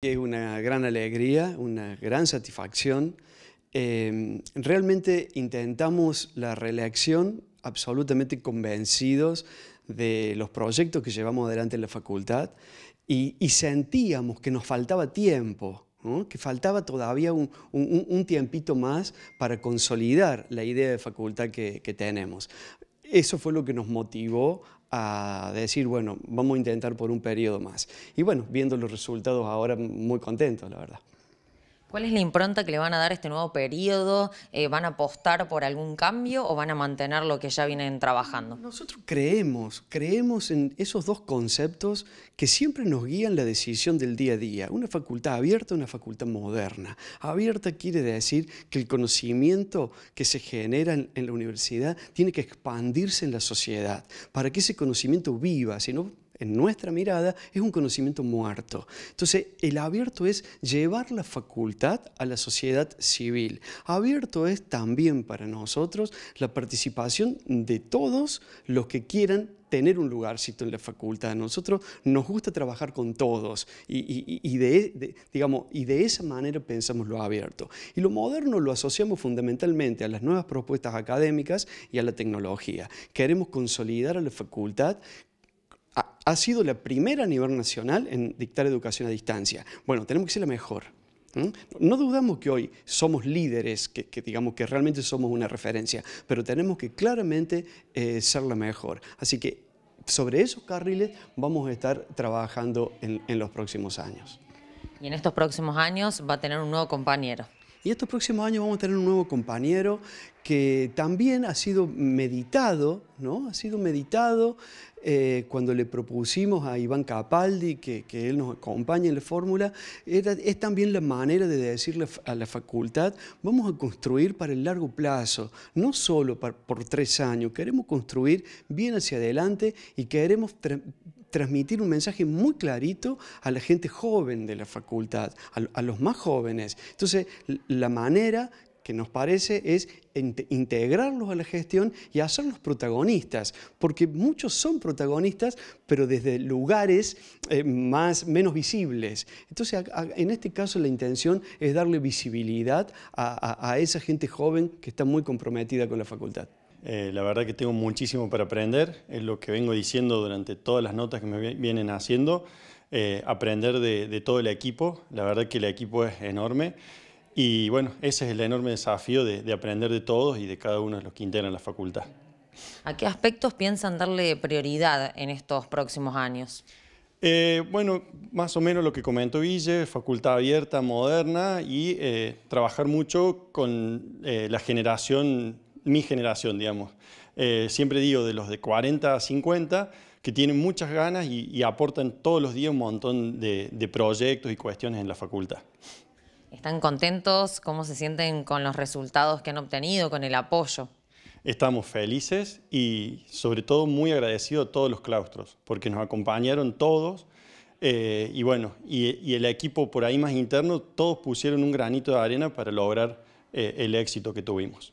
Es una gran alegría, una gran satisfacción. Eh, realmente intentamos la reelección absolutamente convencidos de los proyectos que llevamos adelante en la facultad y, sentíamos que nos faltaba tiempo. que faltaba todavía un, tiempito más para consolidar la idea de facultad que tenemos. Eso fue lo que nos motivó a decir, bueno, vamos a intentar por un periodo más. Y bueno, viendo los resultados ahora, muy contento, la verdad. ¿Cuál es la impronta que le van a dar este nuevo periodo? Eh, ¿Van a apostar por algún cambio o van a mantener lo que ya vienen trabajando? Nosotros creemos, creemos en esos dos conceptos que siempre nos guían la decisión del día a día. Una facultad abierta, una facultad moderna. Abierta quiere decir que el conocimiento que se genera en, la universidad tiene que expandirse en la sociedad para que ese conocimiento viva, si no en nuestra mirada, es un conocimiento muerto. Entonces, el abierto es llevar la facultad a la sociedad civil. Abierto es también para nosotros la participación de todos los que quieran tener un lugarcito en la facultad. A nosotros nos gusta trabajar con todos y, digamos, y de esa manera pensamos lo abierto. Y lo moderno lo asociamos fundamentalmente a las nuevas propuestas académicas y a la tecnología. Queremos consolidar a la facultad ha sido la primera a nivel nacional en dictar educación a distancia. Bueno, tenemos que ser la mejor. No dudamos que hoy somos líderes, que, digamos que realmente somos una referencia, pero tenemos que claramente eh, ser la mejor. Así que sobre esos carriles vamos a estar trabajando en, los próximos años. Y en estos próximos años va a tener un nuevo compañero. Y estos próximos años vamos a tener un nuevo compañero que también ha sido meditado, ¿no? Ha sido meditado eh, cuando le propusimos a Iván Capaldi que, él nos acompañe en la fórmula, es también la manera de decirle a la facultad, vamos a construir para el largo plazo, no solo por tres años, queremos construir bien hacia adelante y queremos transmitir un mensaje muy clarito a la gente joven de la facultad, a, a los más jóvenes. Entonces, la manera que nos parece es integrarlos a la gestión y hacerlos protagonistas, porque muchos son protagonistas, pero desde lugares eh, más, menos visibles. Entonces, en este caso la intención es darle visibilidad a, esa gente joven que está muy comprometida con la facultad. Eh, la verdad que tengo muchísimo para aprender, es lo que vengo diciendo durante todas las notas que me vienen haciendo, eh, aprender de, de todo el equipo, la verdad que el equipo es enorme. Y bueno, ese es el enorme desafío de, aprender de todos y de cada uno de los que integran la facultad. ¿A qué aspectos piensan darle prioridad en estos próximos años? Eh, bueno, más o menos lo que comentó Ville, facultad abierta, moderna y eh, trabajar mucho con eh, la generación, mi generación, digamos. siempre digo de los de 40 a 50 que tienen muchas ganas y, aportan todos los días un montón de proyectos y cuestiones en la facultad. ¿Están contentos? ¿Cómo se sienten con los resultados que han obtenido, con el apoyo? Estamos felices y sobre todo muy agradecidos a todos los claustros, porque nos acompañaron todos eh, y bueno, y, el equipo por ahí más interno, todos pusieron un granito de arena para lograr eh, el éxito que tuvimos.